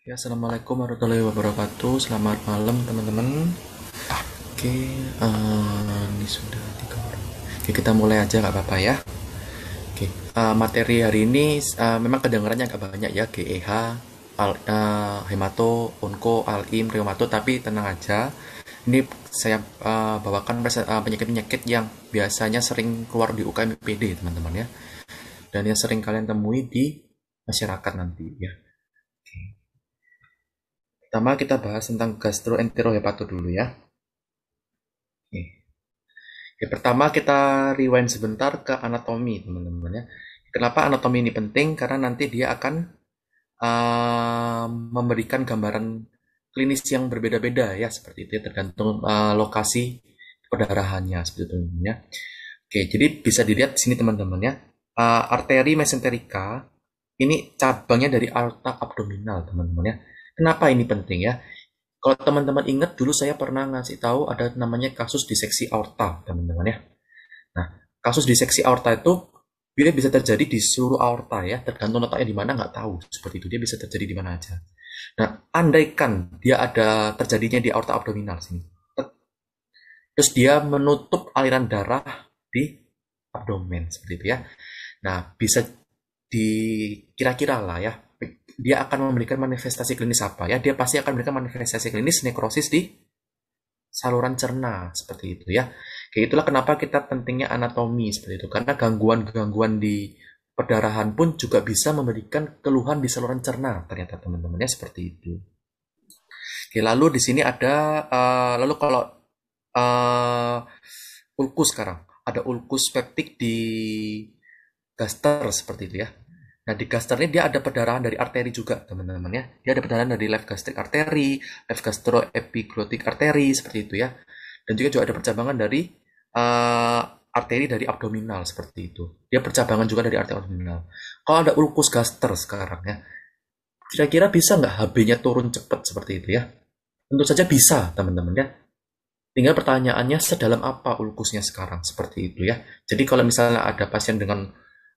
Ya, assalamualaikum warahmatullahi wabarakatuh. Selamat malam teman-teman. Oke, uh, ini sudah tiga orang. Oke, kita mulai aja nggak apa-apa ya. Oke, uh, materi hari ini uh, memang kedengarannya agak banyak ya GEH, al, uh, hemato, onko, alim, rheumato, tapi tenang aja. Ini saya uh, bawakan penyakit-penyakit yang biasanya sering keluar di UKM UKMPD teman-teman ya. Dan yang sering kalian temui di masyarakat nanti ya. Pertama kita bahas tentang gastroenterohepato dulu ya. Oke. pertama kita rewind sebentar ke anatomi teman-teman ya. Kenapa anatomi ini penting? Karena nanti dia akan uh, memberikan gambaran klinis yang berbeda-beda ya seperti itu ya, tergantung uh, lokasi perdarahannya seperti itu ya. Oke, jadi bisa dilihat di sini teman-teman ya. Uh, arteri mesenterika ini cabangnya dari aorta abdominal teman-teman ya Kenapa ini penting ya? Kalau teman-teman ingat dulu saya pernah ngasih tahu ada namanya kasus diseksi aorta, teman-teman ya. Nah, kasus diseksi aorta itu dia bisa terjadi di seluruh aorta ya, tergantung letaknya di mana nggak tahu. Seperti itu dia bisa terjadi di mana aja. Nah, andaikan dia ada terjadinya di aorta abdominal sini. Terus dia menutup aliran darah di abdomen seperti itu ya. Nah, bisa dikira-kira lah ya dia akan memberikan manifestasi klinis apa ya dia pasti akan memberikan manifestasi klinis nekrosis di saluran cerna seperti itu ya Oke, itulah kenapa kita pentingnya anatomi seperti itu karena gangguan-gangguan di perdarahan pun juga bisa memberikan keluhan di saluran cerna ternyata teman-temannya seperti itu Oke, lalu di sini ada uh, lalu kalau uh, ulkus sekarang ada ulkus peptik di gaster seperti itu ya Nah di gaster ini dia ada perdarahan dari arteri juga teman-teman ya. Dia ada perdarahan dari left gastric artery, left gastroepiglottic artery seperti itu ya. Dan juga juga ada percabangan dari uh, arteri dari abdominal seperti itu. Dia percabangan juga dari arteri abdominal. Kalau ada ulkus gaster sekarang ya, kira-kira bisa nggak HB-nya turun cepat seperti itu ya? Tentu saja bisa teman-teman ya. Tinggal pertanyaannya sedalam apa ulkusnya sekarang seperti itu ya. Jadi kalau misalnya ada pasien dengan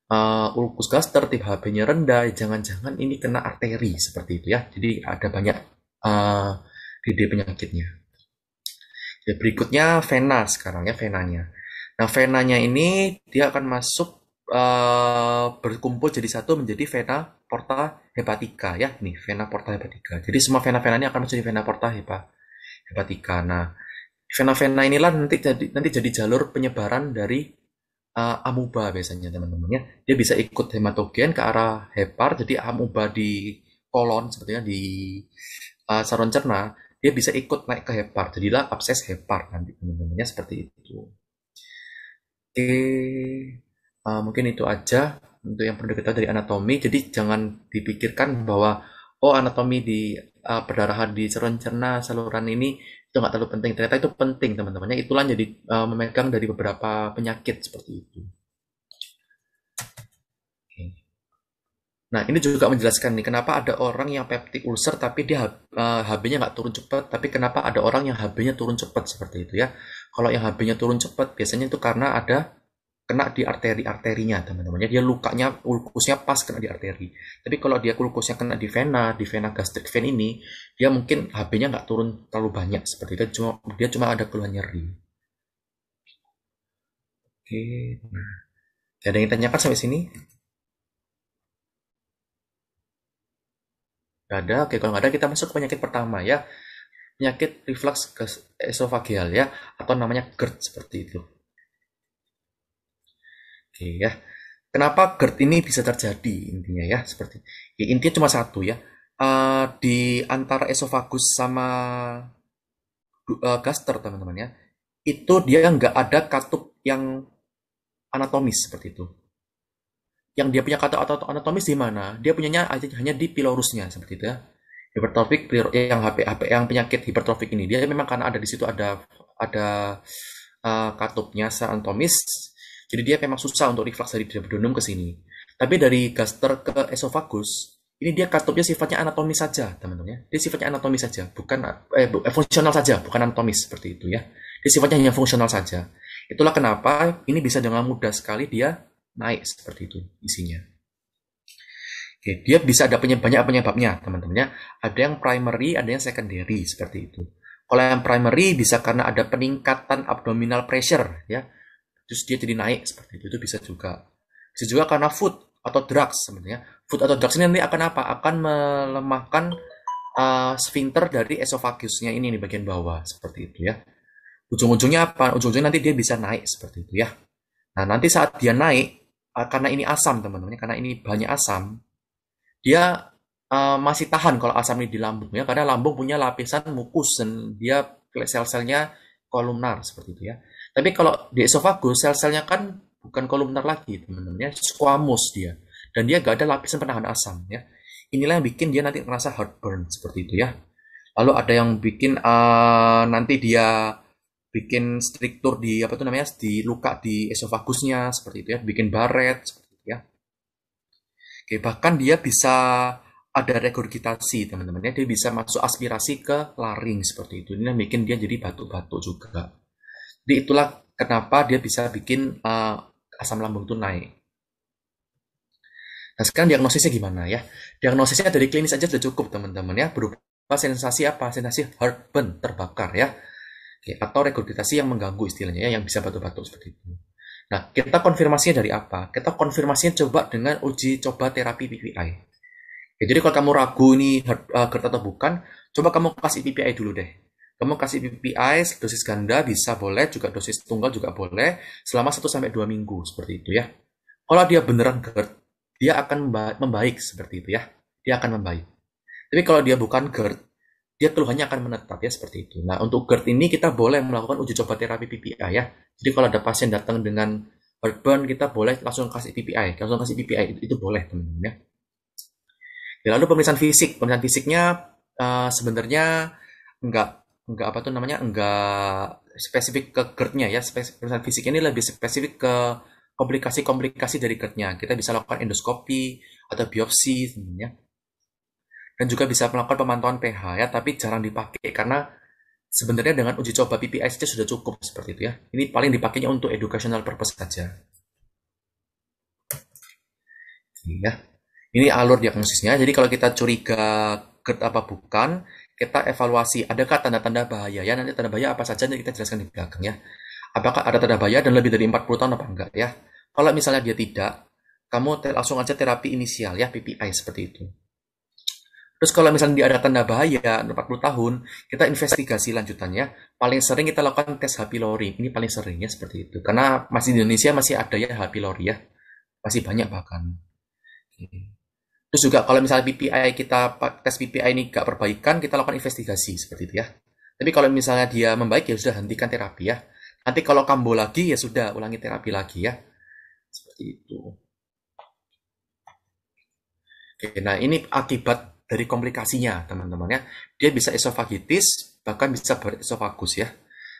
uh, ulkus gaster, tipe HB-nya rendah, jangan-jangan ini kena arteri seperti itu ya. Jadi ada banyak uh, ide penyakitnya. Jadi berikutnya vena sekarang ya venanya. Nah venanya ini dia akan masuk uh, berkumpul jadi satu menjadi vena porta hepatika ya nih vena porta hepatika. Jadi semua vena-vena ini akan menjadi vena porta hepa, hepatika. Nah vena-vena inilah nanti jadi nanti jadi jalur penyebaran dari uh, eh, amuba biasanya teman-teman ya. Dia bisa ikut hematogen ke arah hepar, jadi amuba di kolon sebetulnya di uh, saluran cerna dia bisa ikut naik ke hepar, jadilah abses hepar nanti teman-temannya seperti itu. Oke, uh, mungkin itu aja untuk yang perlu kita dari anatomi. Jadi jangan dipikirkan bahwa oh anatomi di uh, perdarahan di saluran cerna saluran ini itu nggak terlalu penting ternyata itu penting teman-temannya itulah jadi uh, memegang dari beberapa penyakit seperti itu Nah, ini juga menjelaskan nih kenapa ada orang yang peptic ulcer tapi dia uh, eh, HB-nya nggak turun cepat, tapi kenapa ada orang yang HB-nya turun cepat seperti itu ya. Kalau yang HB-nya turun cepat biasanya itu karena ada kena di arteri-arterinya teman-teman. Jadi dia lukanya ulkusnya pas kena di arteri. Tapi kalau dia ulkusnya kena di vena, di vena gastrik vein ini, dia mungkin HB-nya nggak turun terlalu banyak seperti itu. Cuma dia cuma ada keluhan nyeri. Oke. Nah. Ada yang tanyakan sampai sini? Gak ada. Oke, kalau nggak ada kita masuk ke penyakit pertama ya. Penyakit reflux esofageal ya atau namanya GERD seperti itu. Oke ya. Kenapa GERD ini bisa terjadi intinya ya seperti ya, intinya cuma satu ya. Uh, di antara esofagus sama uh, gaster teman-teman ya itu dia nggak ada katup yang anatomis seperti itu yang dia punya katup atau anatomis di mana dia punyanya aja hanya di pilorusnya seperti itu ya hipertrofik eh, yang HP, HP yang penyakit hipertrofik ini dia memang karena ada di situ ada ada uh, katupnya secara anatomis jadi dia memang susah untuk reflux dari duodenum ke sini. Tapi dari gaster ke esofagus, ini dia katupnya sifatnya anatomis saja, teman-teman ya. Dia sifatnya anatomis saja, bukan eh, eh, fungsional saja, bukan anatomis seperti itu ya. Dia sifatnya hanya fungsional saja. Itulah kenapa ini bisa dengan mudah sekali dia naik seperti itu isinya. Oke, dia bisa ada penyebab, banyak penyebabnya, teman-teman ya. Ada yang primary, ada yang secondary seperti itu. Kalau yang primary bisa karena ada peningkatan abdominal pressure ya terus dia jadi naik seperti itu itu bisa juga bisa juga karena food atau drugs sebenarnya food atau drugs ini nanti akan apa akan melemahkan uh, sphincter dari esophagusnya ini di bagian bawah seperti itu ya ujung-ujungnya apa ujung-ujungnya nanti dia bisa naik seperti itu ya nah nanti saat dia naik uh, karena ini asam teman-teman karena ini banyak asam dia uh, masih tahan kalau asam ini di lambung ya karena lambung punya lapisan mukus dan dia sel-selnya kolumnar seperti itu ya tapi kalau di esofagus sel-selnya kan bukan kolumnar lagi, teman-teman ya, squamous dia. Dan dia gak ada lapisan penahan asam ya. Inilah yang bikin dia nanti merasa heartburn seperti itu ya. Lalu ada yang bikin uh, nanti dia bikin struktur di apa tuh namanya di luka di esofagusnya seperti itu ya, bikin baret seperti itu ya. Oke, bahkan dia bisa ada regurgitasi teman-teman ya, dia bisa masuk aspirasi ke laring seperti itu. Ini yang bikin dia jadi batuk-batuk juga. Jadi itulah kenapa dia bisa bikin uh, asam lambung itu naik. Nah sekarang diagnosisnya gimana ya? Diagnosisnya dari klinis aja sudah cukup teman-teman ya. Berupa sensasi apa? Sensasi heartburn, terbakar ya. Oke, atau regurgitasi yang mengganggu istilahnya ya, yang bisa batuk-batuk seperti itu. Nah, kita konfirmasinya dari apa? Kita konfirmasinya coba dengan uji coba terapi PPI. Ya, jadi kalau kamu ragu ini heart, uh, atau bukan, coba kamu kasih PPI dulu deh kamu kasih PPI, dosis ganda bisa boleh, juga dosis tunggal juga boleh, selama 1-2 minggu, seperti itu ya. Kalau dia beneran GERD, dia akan membaik, seperti itu ya. Dia akan membaik. Tapi kalau dia bukan GERD, dia keluhannya akan menetap ya, seperti itu. Nah, untuk GERD ini kita boleh melakukan uji coba terapi PPI ya. Jadi kalau ada pasien datang dengan heartburn, kita boleh langsung kasih PPI, langsung kasih PPI, itu, itu boleh teman-teman ya. ya. lalu pemeriksaan fisik, pemeriksaan fisiknya uh, sebenarnya nggak enggak apa tuh namanya enggak spesifik ke gerd ya spesifik fisik ini lebih spesifik ke komplikasi-komplikasi dari gerd kita bisa lakukan endoskopi atau biopsi sebenarnya dan juga bisa melakukan pemantauan pH ya tapi jarang dipakai karena sebenarnya dengan uji coba PPI saja sudah cukup seperti itu ya ini paling dipakainya untuk educational purpose saja ya ini alur diagnosisnya jadi kalau kita curiga GERD apa bukan kita evaluasi adakah tanda-tanda bahaya ya nanti tanda bahaya apa saja nanti kita jelaskan di belakang ya apakah ada tanda bahaya dan lebih dari 40 tahun apa enggak ya kalau misalnya dia tidak kamu langsung aja terapi inisial ya PPI seperti itu terus kalau misalnya dia ada tanda bahaya 40 tahun kita investigasi lanjutannya paling sering kita lakukan tes H. pylori ini paling seringnya seperti itu karena masih di Indonesia masih ada ya H. pylori ya masih banyak bahkan Terus juga kalau misalnya BPI kita tes BPI ini gak perbaikan, kita lakukan investigasi seperti itu ya. Tapi kalau misalnya dia membaik ya sudah hentikan terapi ya. Nanti kalau kambuh lagi ya sudah ulangi terapi lagi ya. Seperti itu. Oke, nah ini akibat dari komplikasinya teman-teman ya. Dia bisa esofagitis bahkan bisa beresofagus ya.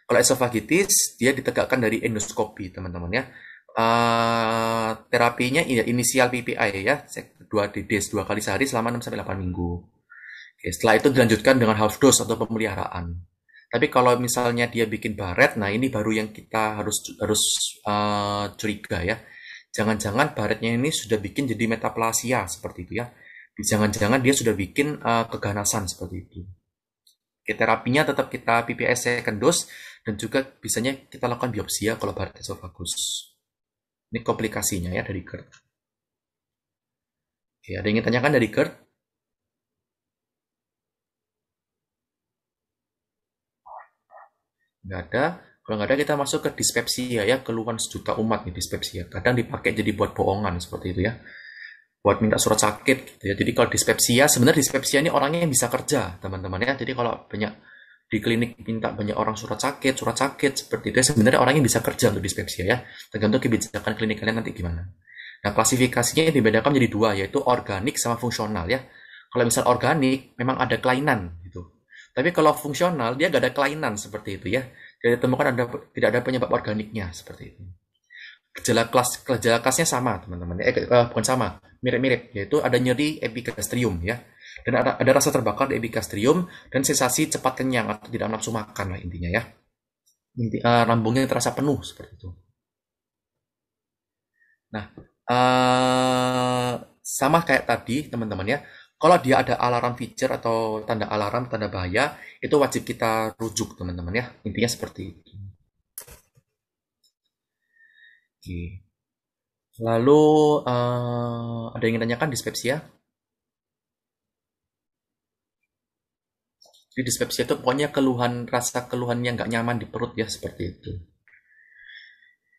Kalau esofagitis dia ditegakkan dari endoskopi teman-teman ya uh, terapinya iya, ya, inisial PPI ya, dua DDS 2 kali sehari selama 6 sampai 8 minggu. Oke, setelah itu dilanjutkan dengan half dose atau pemeliharaan. Tapi kalau misalnya dia bikin baret, nah ini baru yang kita harus harus uh, curiga ya. Jangan-jangan baretnya ini sudah bikin jadi metaplasia seperti itu ya. Jangan-jangan dia sudah bikin uh, keganasan seperti itu. Oke, terapinya tetap kita pps second dose dan juga bisanya kita lakukan biopsi ya kalau baret esofagus. Ini komplikasinya ya dari GERD. Oke, iya, ada yang ingin tanyakan dari GERD? Nggak ada. Kalau nggak ada kita masuk ke dispepsia ya, keluhan sejuta umat nih dispepsia. Kadang dipakai jadi buat bohongan seperti itu ya. Buat minta surat sakit gitu ya. Jadi kalau dispepsia, sebenarnya dispepsia ini orangnya yang bisa kerja teman-teman ya. Jadi kalau banyak di klinik minta banyak orang surat sakit, surat sakit seperti itu. Sebenarnya orangnya bisa kerja untuk dispepsia ya, tergantung kebijakan klinik kalian nanti gimana. Nah, klasifikasinya dibedakan menjadi dua, yaitu organik sama fungsional ya. Kalau misal organik, memang ada kelainan gitu. Tapi kalau fungsional, dia gak ada kelainan seperti itu ya. kita ditemukan ada tidak ada penyebab organiknya seperti itu. Gejala kelas gejala kelasnya sama teman-teman. Eh, eh bukan sama, mirip-mirip. Yaitu ada nyeri epigastrium ya dan ada, ada rasa terbakar di epigastrium dan sensasi cepat kenyang atau tidak nafsu makan lah intinya ya. Inti, uh, lambungnya terasa penuh seperti itu. Nah, uh, sama kayak tadi teman-teman ya. Kalau dia ada alarm feature atau tanda alarm, tanda bahaya, itu wajib kita rujuk teman-teman ya. Intinya seperti itu. Oke. Lalu uh, ada yang ingin tanyakan dispepsia? Di dispepsia itu pokoknya keluhan rasa keluhan yang nggak nyaman di perut ya seperti itu.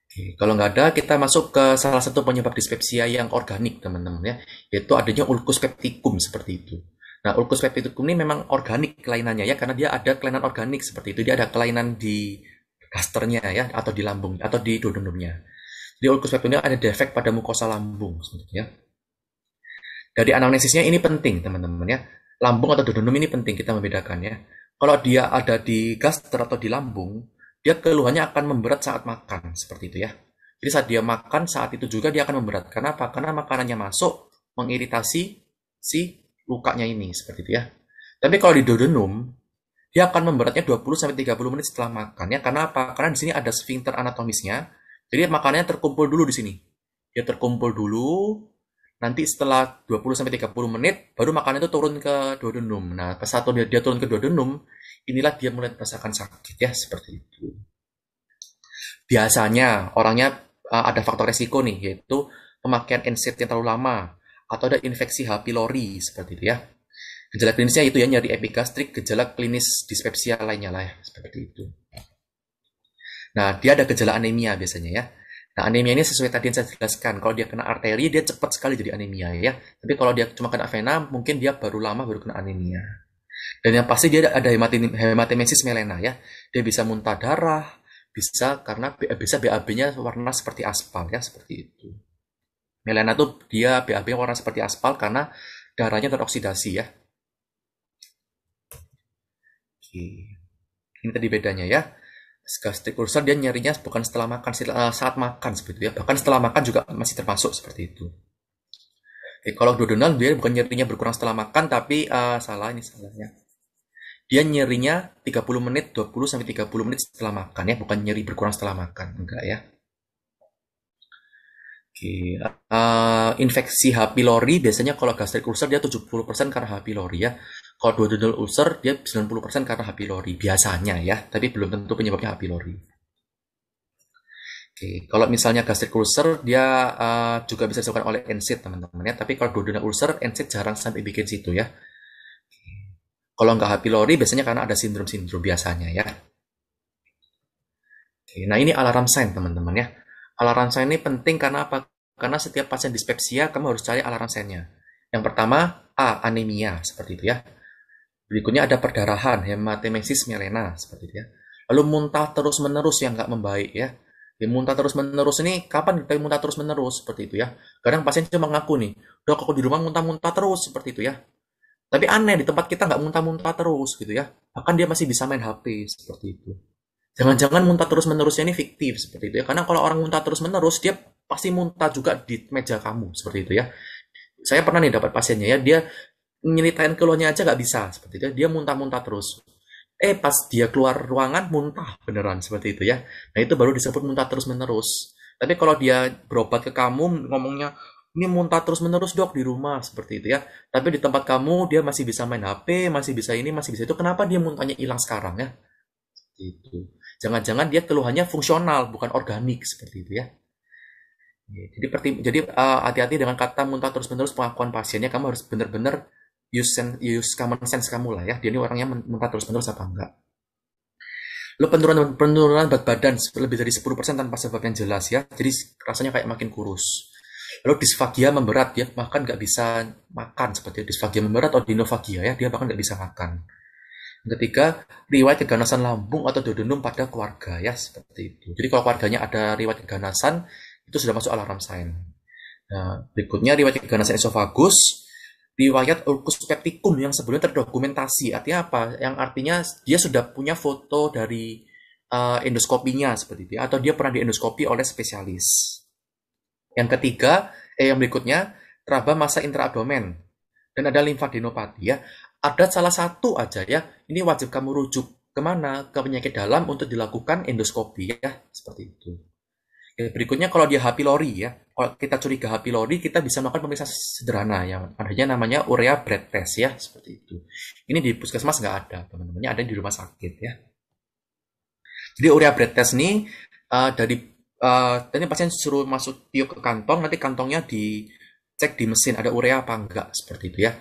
Oke, kalau nggak ada kita masuk ke salah satu penyebab dispepsia yang organik teman-teman ya, yaitu adanya ulkus peptikum seperti itu. Nah, ulkus peptikum ini memang organik kelainannya ya karena dia ada kelainan organik seperti itu, dia ada kelainan di gasternya ya atau di lambung atau di duodenumnya. Jadi ulkus peptikum ini ada defek pada mukosa lambung ya. Dari anamnesisnya ini penting teman-teman ya lambung atau duodenum ini penting kita membedakannya. Kalau dia ada di gastro atau di lambung, dia keluhannya akan memberat saat makan, seperti itu ya. Jadi saat dia makan, saat itu juga dia akan memberat. Karena apa? Karena makanannya masuk, mengiritasi si lukanya ini, seperti itu ya. Tapi kalau di duodenum, dia akan memberatnya 20-30 menit setelah makan. Ya, karena apa? Karena di sini ada sphincter anatomisnya. Jadi makanannya terkumpul dulu di sini. Dia terkumpul dulu, nanti setelah 20 sampai 30 menit baru makanan itu turun ke duodenum. Nah, pas satu dia, dia turun ke duodenum, inilah dia mulai merasakan sakit ya seperti itu. Biasanya orangnya uh, ada faktor resiko nih yaitu pemakaian NSAID yang terlalu lama atau ada infeksi H. pylori seperti itu ya. Gejala klinisnya itu ya nyeri epigastrik, gejala klinis dispepsia lainnya lah ya, seperti itu. Nah, dia ada gejala anemia biasanya ya Nah, anemia ini sesuai tadi yang saya jelaskan, kalau dia kena arteri, dia cepat sekali jadi anemia ya. Tapi kalau dia cuma kena vena, mungkin dia baru lama baru kena anemia. Dan yang pasti dia ada hematemesis melena ya. Dia bisa muntah darah, bisa karena eh, bisa BAB-nya warna seperti aspal ya, seperti itu. Melena tuh dia BAB nya warna seperti aspal karena darahnya teroksidasi ya. Oke. Ini tadi bedanya ya skastik ulcer dia nyerinya bukan setelah makan eh, saat makan seperti itu ya bahkan setelah makan juga masih termasuk seperti itu Oke, kalau duodenal dia bukan nyerinya berkurang setelah makan tapi uh, salah ini salahnya dia nyerinya 30 menit 20 sampai 30 menit setelah makan ya bukan nyeri berkurang setelah makan enggak ya Oke, uh, infeksi H. pylori biasanya kalau gastric ulcer dia 70% karena H. pylori ya kalau duodenal ulcer dia 90% karena H. pylori biasanya ya, tapi belum tentu penyebabnya H. pylori. Oke, kalau misalnya gastric ulcer dia uh, juga bisa disebabkan oleh NSAID teman-teman ya, tapi kalau duodenal ulcer NSAID jarang sampai bikin situ ya. Kalau nggak H. pylori biasanya karena ada sindrom-sindrom biasanya ya. Oke, nah ini alarm sign teman-teman ya. Alarm sign ini penting karena apa? Karena setiap pasien dispepsia kamu harus cari alarm sign-nya. Yang pertama A anemia seperti itu ya. Berikutnya ada perdarahan, hematemesis melena seperti itu ya. Lalu muntah terus-menerus yang nggak membaik ya. Ya, muntah terus-menerus ini kapan kita muntah terus-menerus seperti itu ya. Kadang pasien cuma ngaku nih, dok kok di rumah muntah-muntah terus seperti itu ya. Tapi aneh di tempat kita nggak muntah-muntah terus gitu ya. Bahkan dia masih bisa main HP seperti itu. Jangan-jangan muntah terus-menerusnya ini fiktif seperti itu ya. Karena kalau orang muntah terus-menerus dia pasti muntah juga di meja kamu seperti itu ya. Saya pernah nih dapat pasiennya ya, dia nyeritain keluarnya aja nggak bisa seperti itu dia muntah-muntah terus eh pas dia keluar ruangan muntah beneran seperti itu ya nah itu baru disebut muntah terus menerus tapi kalau dia berobat ke kamu ngomongnya ini muntah terus menerus dok di rumah seperti itu ya tapi di tempat kamu dia masih bisa main HP masih bisa ini masih bisa itu kenapa dia muntahnya hilang sekarang ya itu jangan-jangan dia keluhannya fungsional bukan organik seperti itu ya jadi jadi eh, hati-hati uh, dengan kata muntah terus menerus pengakuan pasiennya kamu harus benar-benar use, sense, use common sense kamu lah ya. Dia ini orangnya mentah terus-menerus apa enggak. Lo penurunan, penurunan berat badan lebih dari 10% tanpa sebab yang jelas ya. Jadi rasanya kayak makin kurus. Lalu disfagia memberat ya, bahkan nggak bisa makan seperti itu. disfagia memberat atau dinofagia ya, dia bahkan nggak bisa makan. Ketiga, riwayat keganasan lambung atau duodenum pada keluarga ya seperti itu. Jadi kalau keluarganya ada riwayat keganasan, itu sudah masuk alarm sign. Nah, berikutnya riwayat keganasan esofagus riwayat ulkus peptikum yang sebelumnya terdokumentasi. Artinya apa? Yang artinya dia sudah punya foto dari uh, endoskopinya seperti itu atau dia pernah diendoskopi oleh spesialis. Yang ketiga, eh yang berikutnya teraba masa intraabdomen dan ada limfadenopati ya. Ada salah satu aja ya, ini wajib kamu rujuk kemana ke penyakit dalam untuk dilakukan endoskopi ya seperti itu. Eh, berikutnya kalau dia H. pylori ya, kalau kita curiga H. pylori, kita bisa melakukan pemeriksaan sederhana yang adanya namanya urea breath test ya, seperti itu. Ini di puskesmas nggak ada, teman-temannya ada di rumah sakit ya. Jadi urea breath test ini uh, dari uh, eh, tadi pasien suruh masuk tiup ke kantong, nanti kantongnya dicek di mesin ada urea apa enggak seperti itu ya.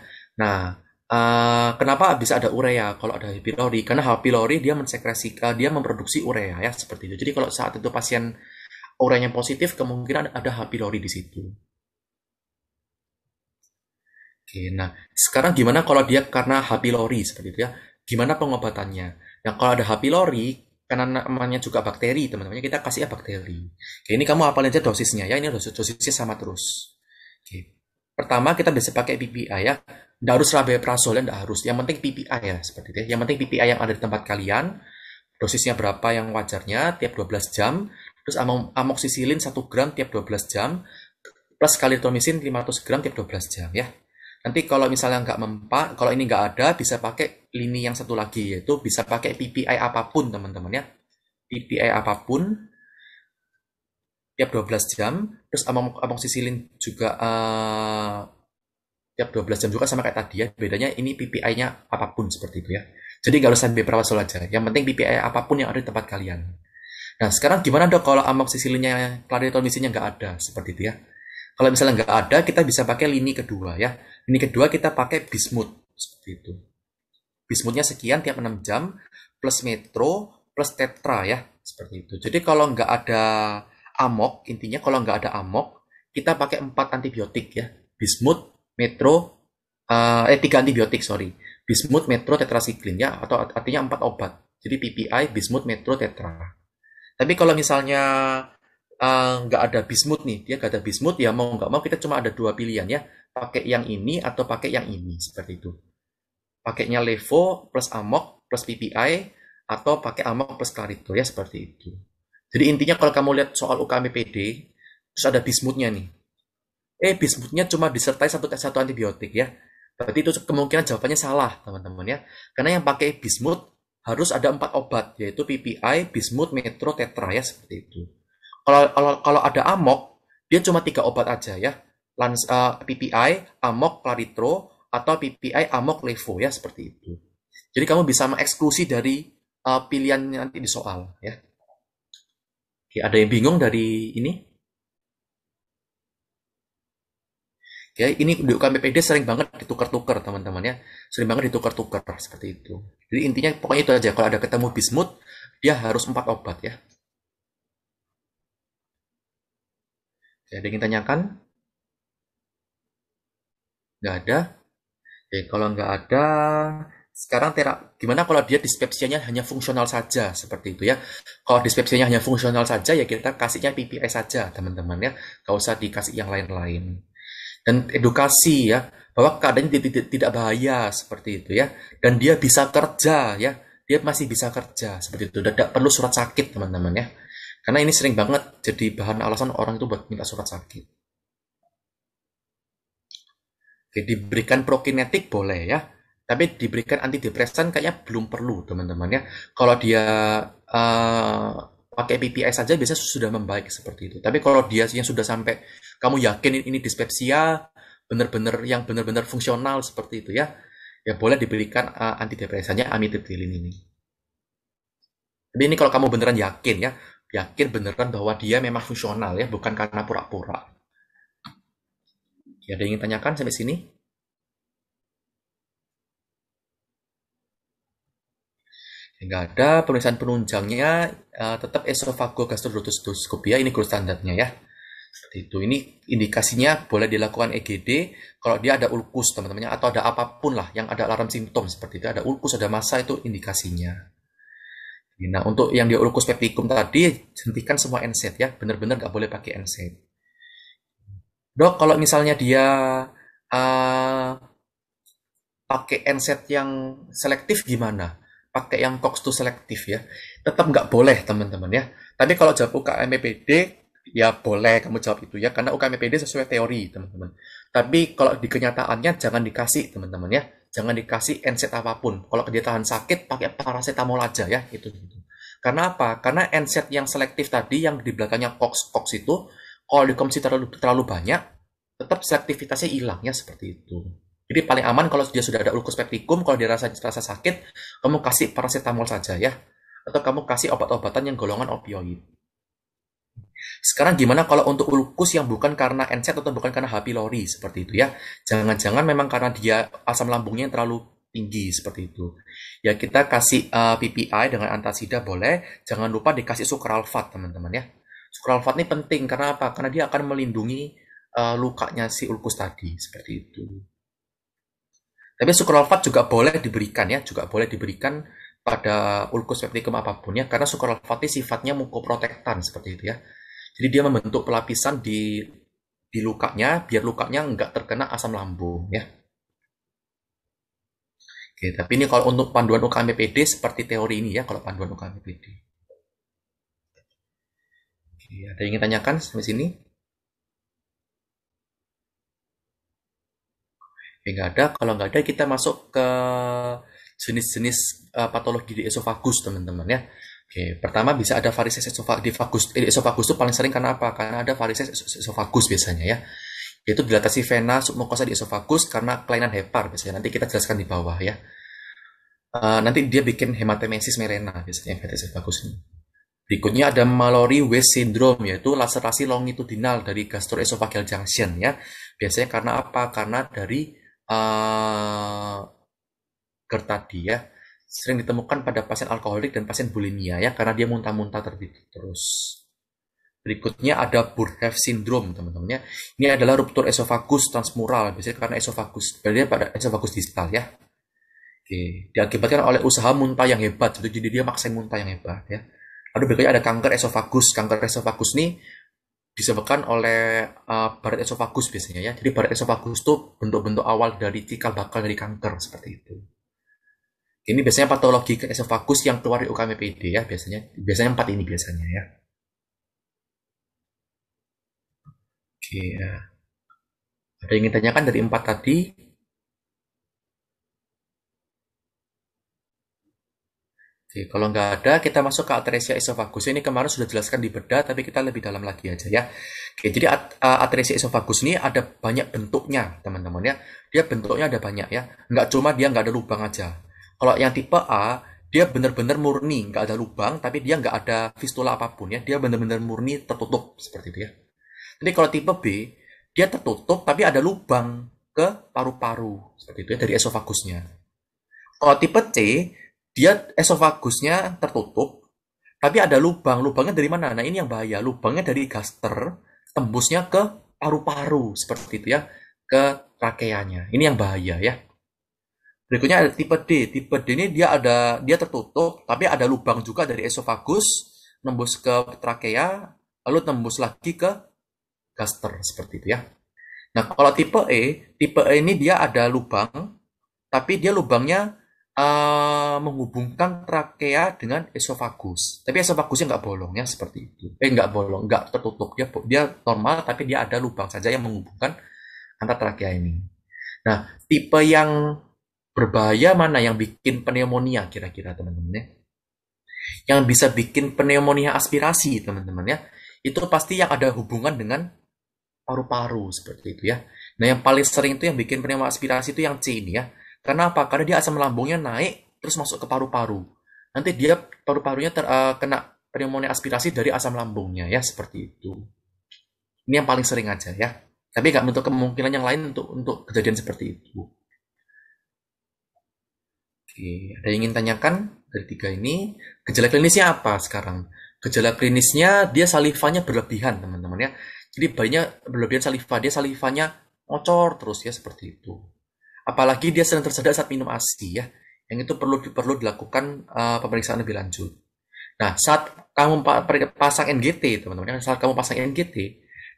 Nah, Uh, kenapa bisa ada urea kalau ada H. pylori? Karena H. pylori dia mensekresikan, dia memproduksi urea ya seperti itu. Jadi kalau saat itu pasien orang yang positif kemungkinan ada H. pylori di situ. Oke, nah sekarang gimana kalau dia karena H. pylori seperti itu ya? Gimana pengobatannya? Nah kalau ada H. pylori karena namanya juga bakteri teman teman kita kasih ya bakteri. Oke, ini kamu apalin aja dosisnya ya? Ini dosis dosisnya sama terus. Oke. Pertama kita bisa pakai PPI ya. tidak harus rabeprazol ya, tidak harus. Yang penting PPI ya seperti itu. Ya. Yang penting PPI yang ada di tempat kalian. Dosisnya berapa yang wajarnya tiap 12 jam terus amoksisilin 1 gram tiap 12 jam, plus kalitromisin 500 gram tiap 12 jam ya. Nanti kalau misalnya nggak mempan, kalau ini nggak ada, bisa pakai lini yang satu lagi, yaitu bisa pakai PPI apapun teman-teman ya. PPI apapun, tiap 12 jam, terus among amoksisilin juga uh, tiap 12 jam juga sama kayak tadi ya, bedanya ini PPI-nya apapun seperti itu ya. Jadi nggak usah sampai perawat aja, yang penting PPI apapun yang ada di tempat kalian. Nah sekarang gimana dok kalau klariton misinya nggak ada seperti itu ya? Kalau misalnya nggak ada kita bisa pakai lini kedua ya. Lini kedua kita pakai bismut seperti itu. Bismutnya sekian tiap 6 jam plus metro plus tetra ya seperti itu. Jadi kalau nggak ada amok intinya kalau nggak ada amok kita pakai 4 antibiotik ya. Bismut, metro, uh, eh tiga antibiotik sorry bismut metro tetrasiklin ya atau artinya 4 obat jadi PPI bismut metro tetra tapi kalau misalnya eh, nggak uh, ada bismut nih, dia nggak ada bismut, ya mau nggak mau kita cuma ada dua pilihan ya, pakai yang ini atau pakai yang ini seperti itu. Pakainya Levo plus Amok plus PPI atau pakai Amok plus Clarito ya seperti itu. Jadi intinya kalau kamu lihat soal ukm UKMPD terus ada bismutnya nih. Eh bismutnya cuma disertai satu satu antibiotik ya. Berarti itu kemungkinan jawabannya salah teman-teman ya. Karena yang pakai bismut harus ada empat obat yaitu PPI, bismuth metro, tetra ya seperti itu. Kalau kalau, kalau ada amok dia cuma tiga obat aja ya. Lans, uh, eh, PPI, amok, claritro atau PPI, amok, levo ya seperti itu. Jadi kamu bisa mengeksklusi dari uh, pilihan nanti di soal ya. Oke, ada yang bingung dari ini? ya ini di UKM PPD sering banget ditukar-tukar teman-teman ya sering banget ditukar-tukar seperti itu jadi intinya pokoknya itu aja kalau ada ketemu bismut dia harus empat obat ya ya ada yang tanyakan nggak ada Oke, kalau nggak ada sekarang terap gimana kalau dia dispepsianya hanya fungsional saja seperti itu ya kalau dispepsianya hanya fungsional saja ya kita kasihnya PPI saja teman-teman ya nggak usah dikasih yang lain-lain dan edukasi ya bahwa keadaannya tidak, tidak bahaya seperti itu ya dan dia bisa kerja ya dia masih bisa kerja seperti itu tidak perlu surat sakit teman-teman ya karena ini sering banget jadi bahan alasan orang itu buat minta surat sakit Oke, diberikan prokinetik boleh ya tapi diberikan antidepresan kayaknya belum perlu teman-teman ya kalau dia uh, pakai PPI saja biasanya sudah membaik seperti itu tapi kalau dia yang sudah sampai kamu yakin ini dispepsia benar-benar yang benar-benar fungsional seperti itu ya ya boleh diberikan uh, antidepresannya amitriptilin ini jadi ini kalau kamu beneran yakin ya yakin beneran bahwa dia memang fungsional ya bukan karena pura-pura ya ada yang ingin tanyakan sampai sini ya, nggak ada pemeriksaan penunjangnya uh, tetap esophagogastroduodenum ya ini krus standarnya ya seperti itu. Ini indikasinya boleh dilakukan EGD kalau dia ada ulkus teman-temannya atau ada apapun lah yang ada alarm simptom seperti itu. Ada ulkus, ada masa itu indikasinya. Nah untuk yang dia ulkus peptikum tadi hentikan semua NSAID ya. Benar-benar nggak boleh pakai NSAID. Dok kalau misalnya dia uh, pakai NSAID yang selektif gimana? Pakai yang COX-2 selektif ya. Tetap nggak boleh teman-teman ya. Tapi kalau jawab KMPD Ya boleh kamu jawab itu ya, karena UKMPD sesuai teori teman-teman. Tapi kalau di kenyataannya jangan dikasih teman-teman ya, jangan dikasih NSAID apapun. Kalau dia tahan sakit pakai paracetamol aja ya itu. -gitu. Karena apa? Karena NSAID yang selektif tadi yang di belakangnya COX COX itu kalau dikonsumsi terlalu terlalu banyak tetap selektivitasnya hilangnya seperti itu. Jadi paling aman kalau dia sudah ada ulkus peptikum, kalau dia rasa, rasa sakit, kamu kasih paracetamol saja ya. Atau kamu kasih obat-obatan yang golongan opioid. Sekarang gimana kalau untuk ulkus yang bukan karena NSAID atau bukan karena H. pylori seperti itu ya? Jangan-jangan memang karena dia asam lambungnya yang terlalu tinggi seperti itu. Ya kita kasih uh, eh, PPI dengan antasida boleh, jangan lupa dikasih sukralfat teman-teman ya. Sukralfat ini penting karena apa? Karena dia akan melindungi uh, lukanya si ulkus tadi seperti itu. Tapi sukralfat juga boleh diberikan ya, juga boleh diberikan pada ulkus peptikum apapun ya karena sukralfati sifatnya mukoprotektan seperti itu ya. Jadi dia membentuk pelapisan di di lukanya biar lukanya nggak terkena asam lambung ya. Oke, tapi ini kalau untuk panduan UKM seperti teori ini ya kalau panduan UKM Oke, ada yang ingin tanyakan sampai sini? Oke, nggak ada. Kalau nggak ada kita masuk ke jenis-jenis uh, patologi di esofagus teman-teman ya. Oke, pertama bisa ada varises esofagus di esofagus eh, itu paling sering karena apa? Karena ada varises esofagus biasanya ya. Yaitu dilatasi vena submukosa di esofagus karena kelainan hepar biasanya. Nanti kita jelaskan di bawah ya. Uh, nanti dia bikin hematemesis merena biasanya varises esofagus ini. Berikutnya ada Mallory West syndrome yaitu laserasi longitudinal dari gastroesophageal junction ya. Biasanya karena apa? Karena dari uh, Tadi ya sering ditemukan pada pasien alkoholik dan pasien bulimia ya karena dia muntah-muntah terus. Berikutnya ada Burhef syndrome teman teman ya. Ini adalah ruptur esofagus transmural biasanya karena esofagus berarti pada esofagus distal ya. Oke, diakibatkan oleh usaha muntah yang hebat. Jadi dia maksain muntah yang hebat ya. Lalu berikutnya ada kanker esofagus. Kanker esofagus nih disebabkan oleh uh, eh, barat esofagus biasanya ya. Jadi barat esofagus itu bentuk-bentuk awal dari cikal bakal dari kanker seperti itu. Ini biasanya patologi ke esofagus yang keluar di UKMPD ya, biasanya biasanya empat ini biasanya ya. Oke, ya. ada yang ingin tanyakan dari empat tadi? Oke, kalau nggak ada, kita masuk ke atresia esofagus. Ini kemarin sudah jelaskan di bedah, tapi kita lebih dalam lagi aja ya. Oke, jadi e, atresia esofagus ini ada banyak bentuknya, teman-teman ya. Dia bentuknya ada banyak ya. Nggak cuma dia nggak ada lubang aja. Kalau yang tipe A, dia benar-benar murni, nggak ada lubang, tapi dia nggak ada fistula apapun ya. Dia benar-benar murni tertutup seperti itu ya. Jadi kalau tipe B, dia tertutup tapi ada lubang ke paru-paru seperti itu ya dari esofagusnya. Kalau tipe C, dia esofagusnya tertutup tapi ada lubang. Lubangnya dari mana? Nah, ini yang bahaya. Lubangnya dari gaster, tembusnya ke paru-paru seperti itu ya, ke trakeanya. Ini yang bahaya ya. Berikutnya ada tipe D. Tipe D ini dia ada dia tertutup, tapi ada lubang juga dari esofagus nembus ke trakea, lalu nembus lagi ke gaster seperti itu ya. Nah, kalau tipe E, tipe E ini dia ada lubang, tapi dia lubangnya uh, menghubungkan trakea dengan esofagus. Tapi esofagusnya nggak bolong ya seperti itu. Eh nggak bolong, nggak tertutup dia dia normal tapi dia ada lubang saja yang menghubungkan antara trakea ini. Nah, tipe yang berbahaya mana yang bikin pneumonia kira-kira teman-teman ya. Yang bisa bikin pneumonia aspirasi teman-teman ya. Itu pasti yang ada hubungan dengan paru-paru seperti itu ya. Nah yang paling sering itu yang bikin pneumonia aspirasi itu yang C ini ya. Karena apa? Karena dia asam lambungnya naik terus masuk ke paru-paru. Nanti dia paru-parunya uh, kena pneumonia aspirasi dari asam lambungnya ya seperti itu. Ini yang paling sering aja ya. Tapi nggak untuk kemungkinan yang lain untuk untuk kejadian seperti itu. Oke, ada yang ingin tanyakan dari tiga ini? Gejala klinisnya apa sekarang? Gejala klinisnya dia salivanya berlebihan, teman-teman ya. Jadi banyak berlebihan saliva, dia salivanya ngocor terus ya seperti itu. Apalagi dia sering tersedak saat minum ASI ya. Yang itu perlu perlu dilakukan uh, pemeriksaan lebih lanjut. Nah, saat kamu pasang NGT, teman-teman, ya, saat kamu pasang NGT,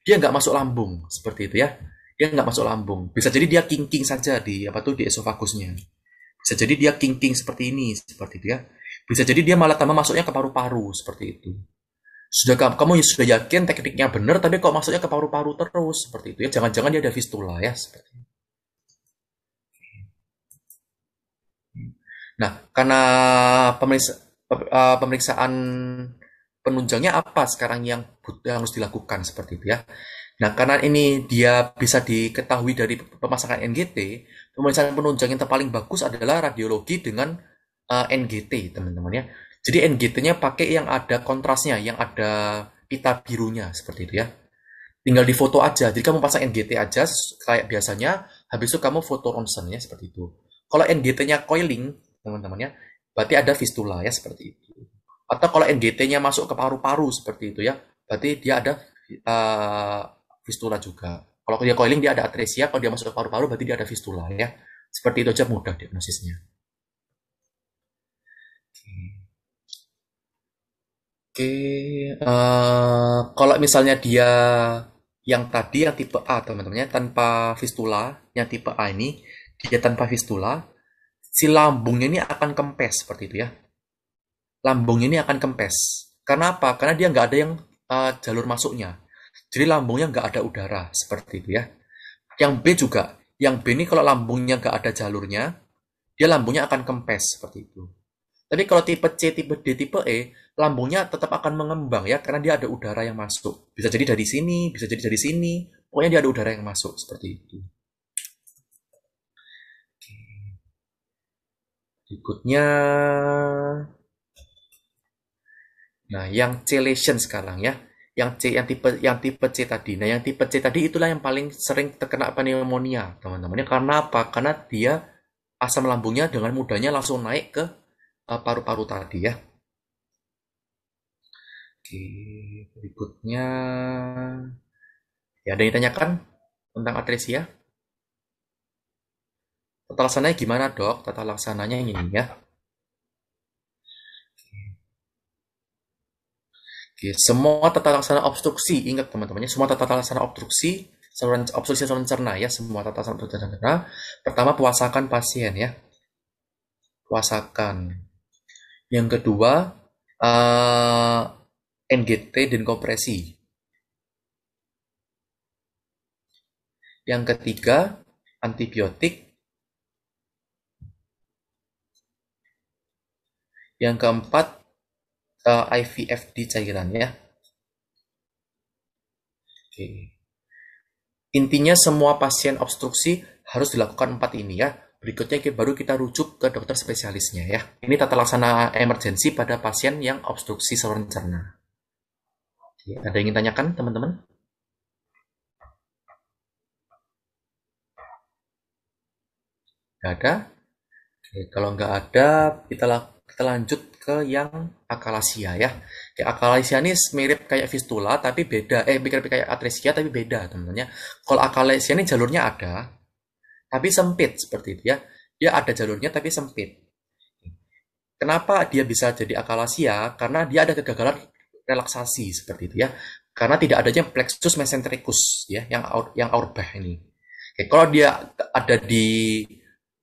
dia nggak masuk lambung seperti itu ya. Dia nggak masuk lambung. Bisa jadi dia kinking saja di apa tuh di esofagusnya. Bisa jadi dia king-king seperti ini, seperti itu ya. Bisa jadi dia malah tambah masuknya ke paru-paru seperti itu. Sudah kamu sudah yakin tekniknya benar, tapi kok masuknya ke paru-paru terus seperti itu ya. Jangan-jangan dia ada fistula ya seperti itu. Nah, karena pemeriksa, eh, pemeriksaan penunjangnya apa sekarang yang harus dilakukan seperti itu ya. Nah, karena ini dia bisa diketahui dari pemasangan NGT, pemeriksaan penunjang yang terpaling bagus adalah radiologi dengan uh, eh, NGT teman-teman ya jadi NGT-nya pakai yang ada kontrasnya yang ada pita birunya seperti itu ya tinggal difoto aja jadi kamu pasang NGT aja kayak biasanya habis itu kamu foto ronsen ya seperti itu kalau NGT-nya coiling teman-teman ya berarti ada fistula ya seperti itu atau kalau NGT-nya masuk ke paru-paru seperti itu ya berarti dia ada uh, fistula juga kalau dia coiling dia ada atresia, kalau dia masuk ke paru-paru berarti dia ada fistula ya. Seperti itu aja mudah diagnosisnya. Oke, okay. uh, eh, kalau misalnya dia yang tadi yang tipe A teman-temannya tanpa fistula, yang tipe A ini dia tanpa fistula, si lambungnya ini akan kempes seperti itu ya. Lambungnya ini akan kempes. Karena apa? Karena dia nggak ada yang uh, jalur masuknya. Jadi lambungnya nggak ada udara seperti itu ya. Yang B juga, yang B ini kalau lambungnya nggak ada jalurnya, dia lambungnya akan kempes seperti itu. Tapi kalau tipe C, tipe D, tipe E, lambungnya tetap akan mengembang ya, karena dia ada udara yang masuk. Bisa jadi dari sini, bisa jadi dari sini, pokoknya dia ada udara yang masuk seperti itu. Berikutnya, nah yang C lesion sekarang ya yang C yang tipe yang tipe C tadi. Nah, yang tipe C tadi itulah yang paling sering terkena pneumonia, teman-teman. Ya, karena apa? Karena dia asam lambungnya dengan mudahnya langsung naik ke eh, paru-paru uh, tadi ya. Oke, berikutnya ya ada yang ditanyakan tentang atresia. Tata laksananya gimana, Dok? Tata laksananya ini ya. Oke, semua tata laksana obstruksi, ingat teman-temannya, semua tata laksana obstruksi, obstruksi saluran cerna ya, semua tata laksana obstruksi saluran cerna. Pertama puasakan pasien ya, puasakan. Yang kedua uh, eh, NGT dan kompresi. Yang ketiga antibiotik. Yang keempat uh, eh, IVFD cairannya. Oke. Intinya semua pasien obstruksi harus dilakukan empat ini ya. Berikutnya baru kita rujuk ke dokter spesialisnya ya. Ini tata laksana emergensi pada pasien yang obstruksi saluran cerna. Oke, ada yang ingin tanyakan teman-teman? Gak ada? Oke, kalau nggak ada, kita, kita lanjut ke yang akalasia ya. Ya akalasia ini mirip kayak fistula tapi beda. Eh mirip kayak atresia tapi beda teman temennya. Kalau akalasia ini jalurnya ada tapi sempit seperti itu ya. Dia ya, ada jalurnya tapi sempit. Kenapa dia bisa jadi akalasia? Karena dia ada kegagalan relaksasi seperti itu ya. Karena tidak adanya plexus mesentericus ya yang yang aurbah ini. Oke, kalau dia ada di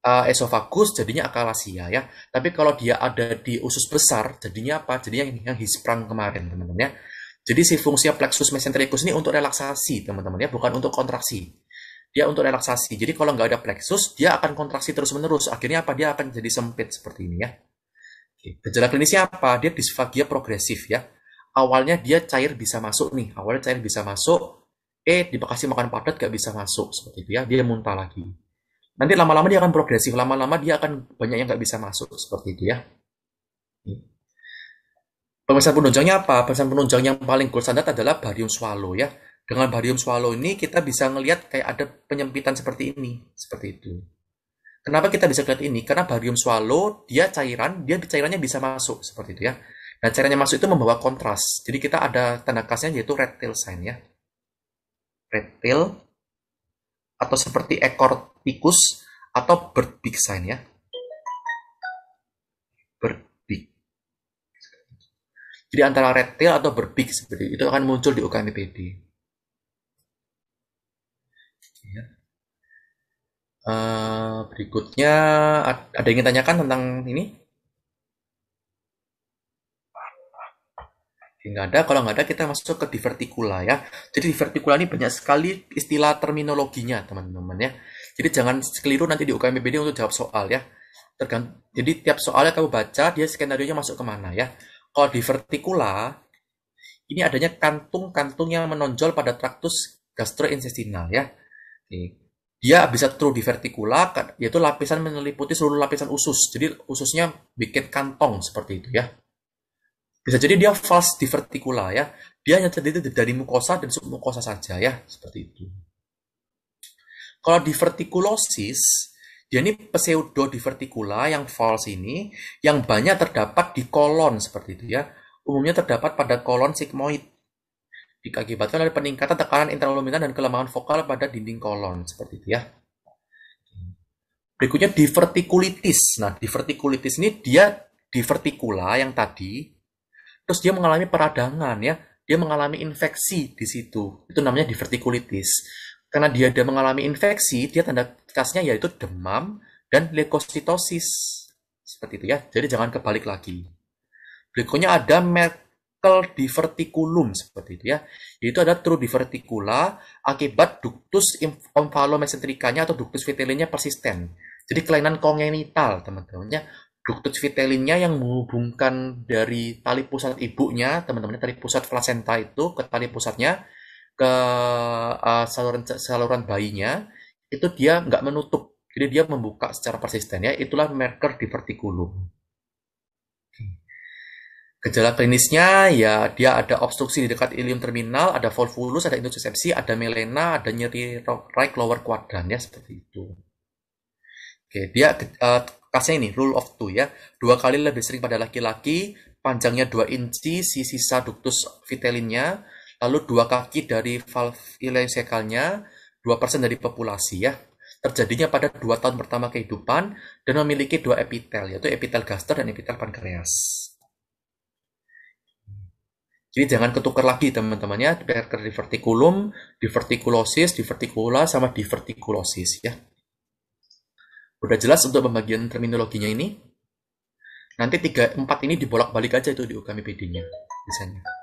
uh, eh, esofagus jadinya akalasia ya. Tapi kalau dia ada di usus besar jadinya apa? Jadinya yang, yang hisprang kemarin teman-teman ya. Jadi si fungsi plexus mesentericus ini untuk relaksasi teman-teman ya, bukan untuk kontraksi. Dia untuk relaksasi. Jadi kalau nggak ada plexus, dia akan kontraksi terus-menerus. Akhirnya apa? Dia akan jadi sempit seperti ini ya. Gejala klinisnya apa? Dia disfagia progresif ya. Awalnya dia cair bisa masuk nih. Awalnya cair bisa masuk. Eh, dikasih makan padat nggak bisa masuk. Seperti itu ya. Dia muntah lagi nanti lama-lama dia akan progresif, lama-lama dia akan banyak yang nggak bisa masuk seperti itu ya. Pemeriksaan penunjangnya apa? Pemeriksaan penunjang yang paling gold standard adalah barium swallow ya. Dengan barium swallow ini kita bisa ngelihat kayak ada penyempitan seperti ini, seperti itu. Kenapa kita bisa lihat ini? Karena barium swallow dia cairan, dia cairannya bisa masuk seperti itu ya. dan cairannya masuk itu membawa kontras. Jadi kita ada tanda khasnya yaitu red tail sign ya. Red tail atau seperti ekor pikus atau bird big sign ya. Bird big. Jadi antara red atau bird big seperti itu akan muncul di UKMPD. Ya. Uh, eh, berikutnya ada yang ingin tanyakan tentang ini? nggak ada kalau nggak ada kita masuk ke divertikula ya jadi divertikula ini banyak sekali istilah terminologinya teman-teman ya jadi jangan keliru nanti di PBD untuk jawab soal ya. Tergant Jadi tiap soalnya kamu baca, dia skenario-nya masuk kemana ya. Kalau di vertikula, ini adanya kantung-kantung yang menonjol pada traktus gastrointestinal ya. Oke. Dia bisa true di vertikula, yaitu lapisan meliputi seluruh lapisan usus. Jadi ususnya bikin kantong seperti itu ya. Bisa jadi dia false di vertikula ya. Dia hanya terdiri dari mukosa dan submukosa saja ya, seperti itu. Kalau divertikulosis, dia ini pseudo divertikula yang false ini, yang banyak terdapat di kolon seperti itu ya. Umumnya terdapat pada kolon sigmoid. Dikakibatkan oleh peningkatan tekanan intraluminan dan kelemahan vokal pada dinding kolon seperti itu ya. Berikutnya divertikulitis. Nah, divertikulitis ini dia divertikula yang tadi, terus dia mengalami peradangan ya, dia mengalami infeksi di situ. Itu namanya divertikulitis karena dia ada mengalami infeksi, dia tanda khasnya yaitu demam dan leukositosis. Seperti itu ya. Jadi jangan kebalik lagi. Berikutnya ada Merkel diverticulum seperti itu ya. Yaitu ada true diverticula akibat ductus omphalomesenterikanya atau ductus vitellinnya persisten. Jadi kelainan kongenital teman-temannya ductus vitellinnya yang menghubungkan dari tali pusat ibunya, teman-temannya tali pusat placenta itu ke tali pusatnya ke uh, saluran saluran bayinya itu dia nggak menutup jadi dia membuka secara persisten ya itulah marker divertikulum gejala klinisnya ya dia ada obstruksi di dekat ilium terminal ada volvulus ada intussuscepsi ada melena ada nyeri right lower quadrant ya seperti itu oke dia uh, kasnya ini rule of two ya dua kali lebih sering pada laki-laki panjangnya 2 inci sisa ductus vitelinnya lalu dua kaki dari valve sekalnya, persen dari populasi ya, terjadinya pada dua tahun pertama kehidupan dan memiliki dua epitel, yaitu epitel gaster dan epitel pankreas. Jadi jangan ketukar lagi teman-temannya, divertikulum, divertikulosis, divertikula, sama divertikulosis ya. Udah jelas untuk pembagian terminologinya ini? Nanti tiga empat ini dibolak-balik aja itu di UKMPD-nya biasanya.